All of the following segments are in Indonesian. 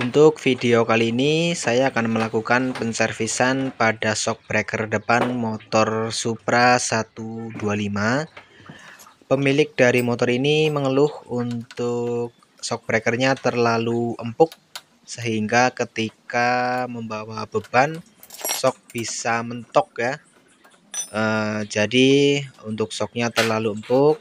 Untuk video kali ini saya akan melakukan penservisan pada shock breaker depan motor Supra 125 Pemilik dari motor ini mengeluh untuk shock breakernya terlalu empuk Sehingga ketika membawa beban shock bisa mentok ya e, Jadi untuk shocknya terlalu empuk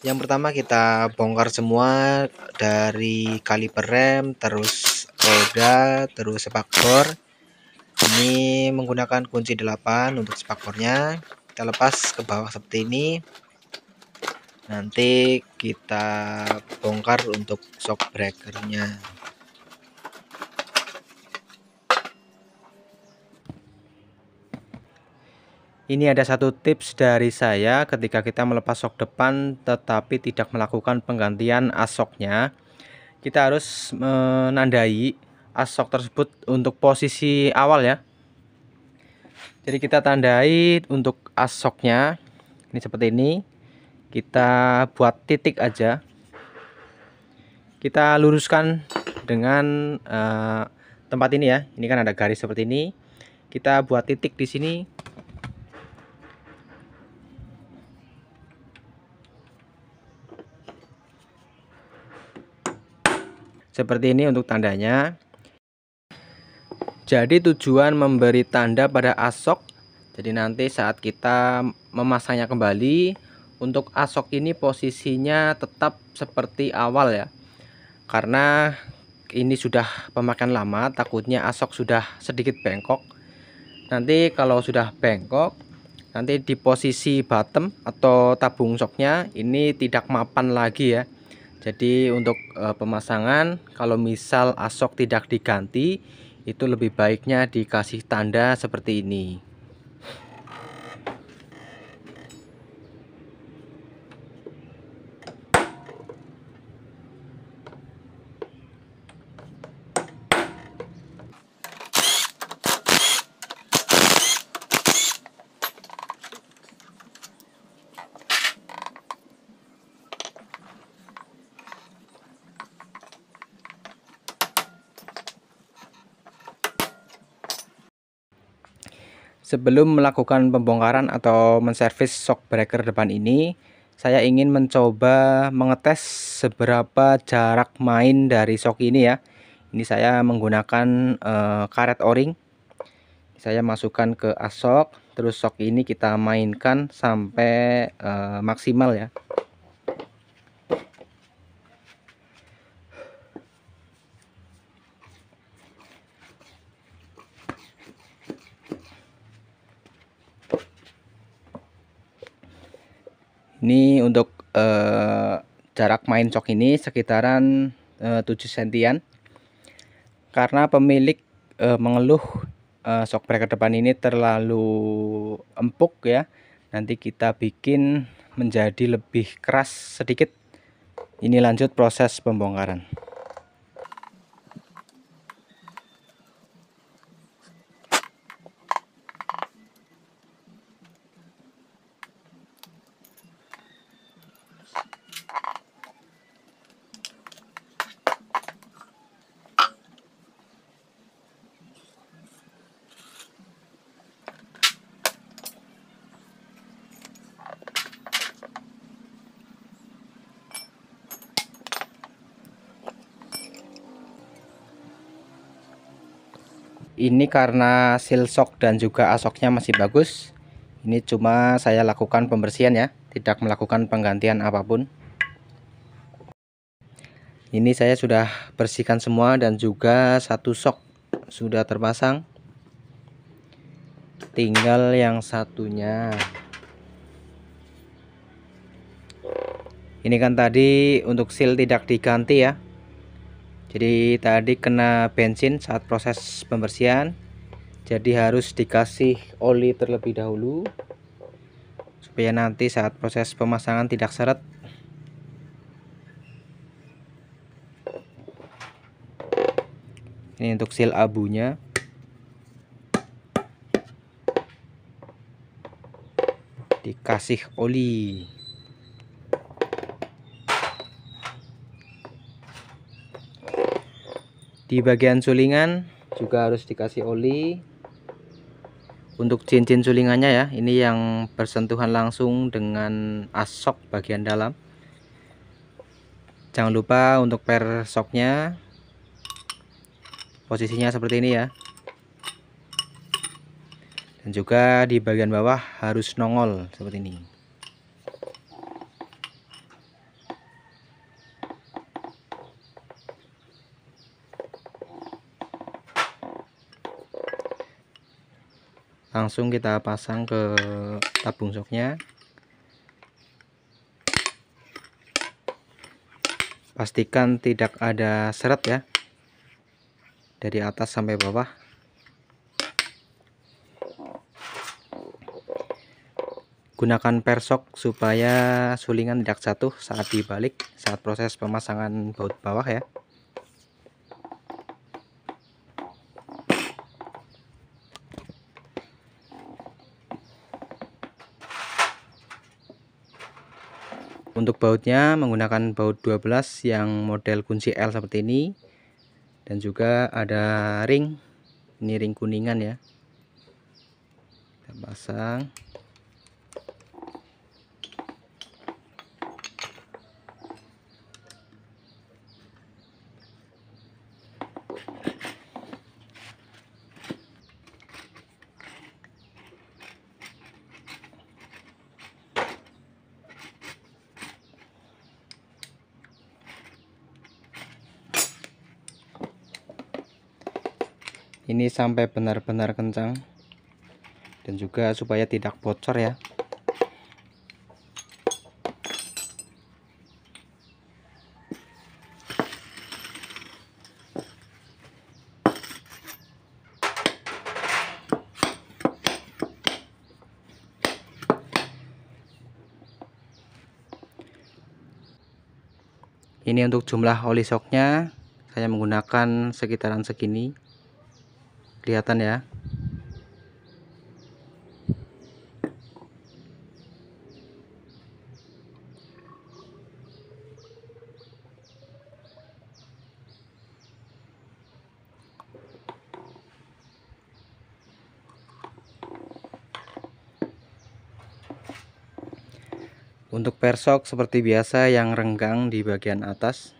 yang pertama kita bongkar semua dari kaliper rem terus roda terus spakbor ini menggunakan kunci 8 untuk spakbornya kita lepas ke bawah seperti ini nanti kita bongkar untuk shock breakernya Ini ada satu tips dari saya ketika kita melepas sok depan tetapi tidak melakukan penggantian asoknya. Kita harus menandai asok tersebut untuk posisi awal ya. Jadi kita tandai untuk asoknya. Ini seperti ini. Kita buat titik aja. Kita luruskan dengan uh, tempat ini ya. Ini kan ada garis seperti ini. Kita buat titik di sini Seperti ini untuk tandanya. Jadi tujuan memberi tanda pada asok. Jadi nanti saat kita memasangnya kembali, untuk asok ini posisinya tetap seperti awal ya. Karena ini sudah pemakaian lama, takutnya asok sudah sedikit bengkok. Nanti kalau sudah bengkok, nanti di posisi bottom atau tabung soknya ini tidak mapan lagi ya jadi untuk e, pemasangan kalau misal asok tidak diganti itu lebih baiknya dikasih tanda seperti ini Sebelum melakukan pembongkaran atau menservis shock breaker depan ini, saya ingin mencoba mengetes seberapa jarak main dari shock ini ya. Ini saya menggunakan uh, karet o-ring. Saya masukkan ke asok, terus shock ini kita mainkan sampai uh, maksimal ya. Ini untuk uh, jarak main cok ini sekitaran eh, uh, 7 sentian. Karena pemilik uh, mengeluh uh, shock breaker depan ini terlalu empuk ya. Nanti kita bikin menjadi lebih keras sedikit. Ini lanjut proses pembongkaran. ini karena seal shock dan juga asoknya masih bagus ini cuma saya lakukan pembersihan ya tidak melakukan penggantian apapun ini saya sudah bersihkan semua dan juga satu sok sudah terpasang tinggal yang satunya ini kan tadi untuk seal tidak diganti ya jadi tadi kena bensin saat proses pembersihan jadi harus dikasih oli terlebih dahulu supaya nanti saat proses pemasangan tidak seret ini untuk seal abunya dikasih oli di bagian sulingan juga harus dikasih oli untuk cincin sulingannya ya ini yang bersentuhan langsung dengan asok bagian dalam jangan lupa untuk per soknya posisinya seperti ini ya dan juga di bagian bawah harus nongol seperti ini langsung kita pasang ke tabung soknya pastikan tidak ada seret ya dari atas sampai bawah gunakan persok supaya sulingan tidak jatuh saat dibalik saat proses pemasangan baut bawah ya Untuk bautnya menggunakan baut 12 yang model kunci L seperti ini. Dan juga ada ring. Ini ring kuningan ya. Kita pasang. ini sampai benar-benar kencang dan juga supaya tidak bocor ya ini untuk jumlah oli shocknya saya menggunakan sekitaran segini kelihatan ya Untuk persok seperti biasa yang renggang di bagian atas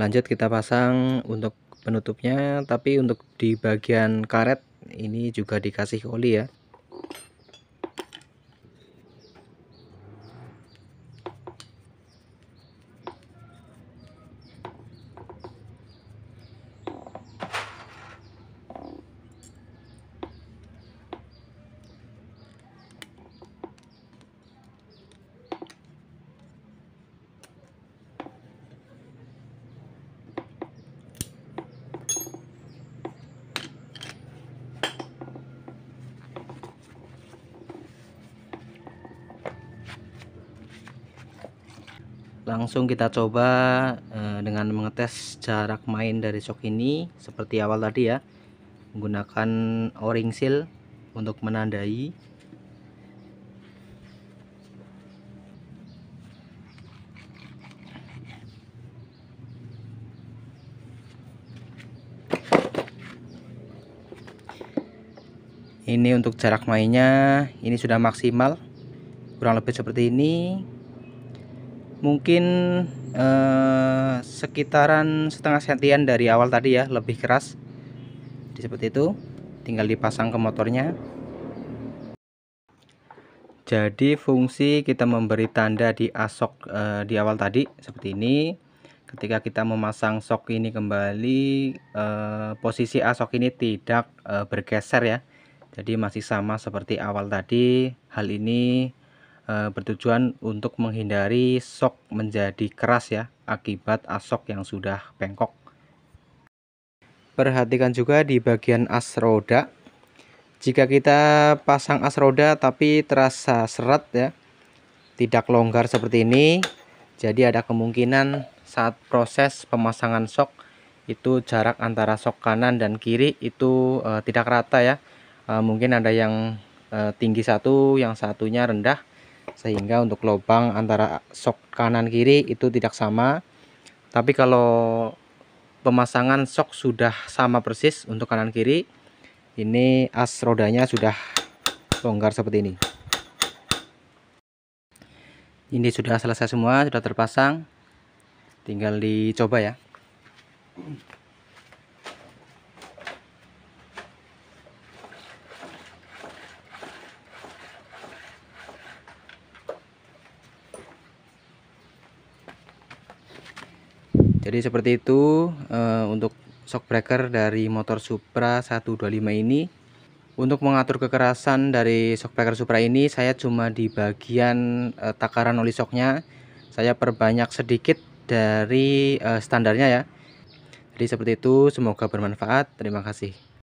lanjut kita pasang untuk penutupnya tapi untuk di bagian karet ini juga dikasih oli ya langsung kita coba eh, dengan mengetes jarak main dari shock ini seperti awal tadi ya menggunakan o-ring seal untuk menandai ini untuk jarak mainnya ini sudah maksimal kurang lebih seperti ini mungkin eh, sekitaran setengah sentian dari awal tadi ya lebih keras seperti itu tinggal dipasang ke motornya jadi fungsi kita memberi tanda di asok eh, di awal tadi seperti ini ketika kita memasang sok ini kembali eh, posisi asok ini tidak eh, bergeser ya jadi masih sama seperti awal tadi hal ini Eh, bertujuan untuk menghindari sok menjadi keras ya akibat asok yang sudah bengkok. Perhatikan juga di bagian as roda. Jika kita pasang as roda tapi terasa seret ya, tidak longgar seperti ini, jadi ada kemungkinan saat proses pemasangan sok itu jarak antara sok kanan dan kiri itu e, tidak rata ya. E, mungkin ada yang tinggi satu, yang satunya rendah, sehingga untuk lubang antara sok kanan kiri itu tidak sama tapi kalau pemasangan sok sudah sama persis untuk kanan kiri ini as rodanya sudah longgar seperti ini ini sudah selesai semua sudah terpasang tinggal dicoba ya jadi seperti itu uh, untuk shock breaker dari motor Supra 125 ini untuk mengatur kekerasan dari shock breaker Supra ini saya cuma di bagian uh, takaran oli shocknya saya perbanyak sedikit dari uh, standarnya ya jadi seperti itu semoga bermanfaat terima kasih